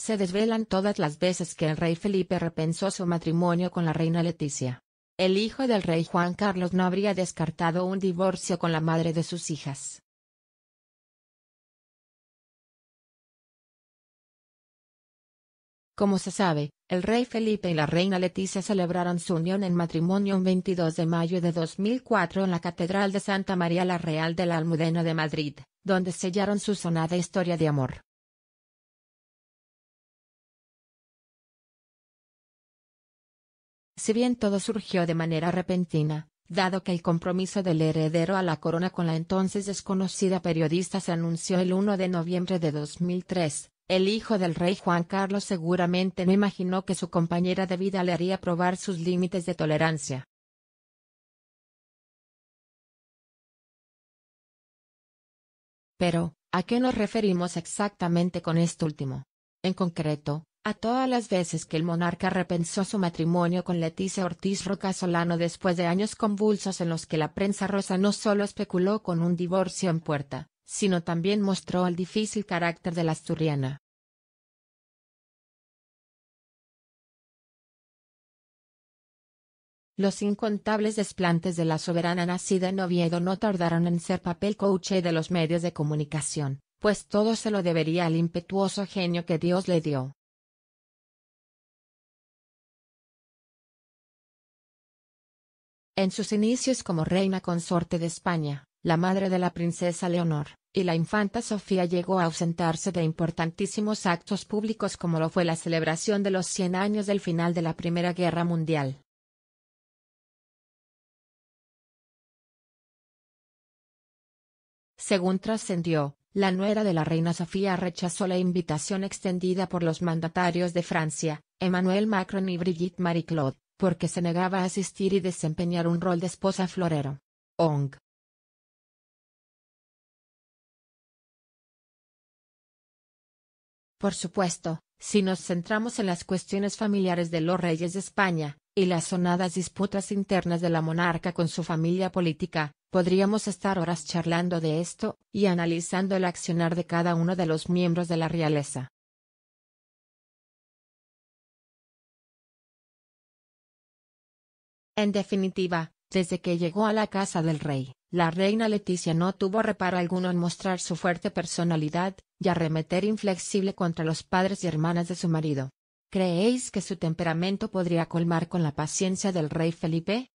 se desvelan todas las veces que el rey Felipe repensó su matrimonio con la reina Leticia. El hijo del rey Juan Carlos no habría descartado un divorcio con la madre de sus hijas. Como se sabe, el rey Felipe y la reina Leticia celebraron su unión en matrimonio un 22 de mayo de 2004 en la Catedral de Santa María la Real de la Almudena de Madrid, donde sellaron su sonada historia de amor. Si bien todo surgió de manera repentina, dado que el compromiso del heredero a la corona con la entonces desconocida periodista se anunció el 1 de noviembre de 2003, el hijo del rey Juan Carlos seguramente no imaginó que su compañera de vida le haría probar sus límites de tolerancia. Pero, ¿a qué nos referimos exactamente con esto último? En concreto, a todas las veces que el monarca repensó su matrimonio con Leticia Ortiz Roca Solano después de años convulsos en los que la prensa rosa no solo especuló con un divorcio en puerta, sino también mostró el difícil carácter de la asturiana. Los incontables desplantes de la soberana nacida en Oviedo no tardaron en ser papel coche de los medios de comunicación, pues todo se lo debería al impetuoso genio que Dios le dio. En sus inicios como reina consorte de España, la madre de la princesa Leonor, y la infanta Sofía llegó a ausentarse de importantísimos actos públicos como lo fue la celebración de los 100 años del final de la Primera Guerra Mundial. Según trascendió, la nuera de la reina Sofía rechazó la invitación extendida por los mandatarios de Francia, Emmanuel Macron y Brigitte Marie-Claude, porque se negaba a asistir y desempeñar un rol de esposa florero. Ong. Por supuesto, si nos centramos en las cuestiones familiares de los reyes de España, y las sonadas disputas internas de la monarca con su familia política, podríamos estar horas charlando de esto, y analizando el accionar de cada uno de los miembros de la realeza. En definitiva, desde que llegó a la casa del rey, la reina Leticia no tuvo reparo alguno en mostrar su fuerte personalidad y arremeter inflexible contra los padres y hermanas de su marido. ¿Creéis que su temperamento podría colmar con la paciencia del rey Felipe?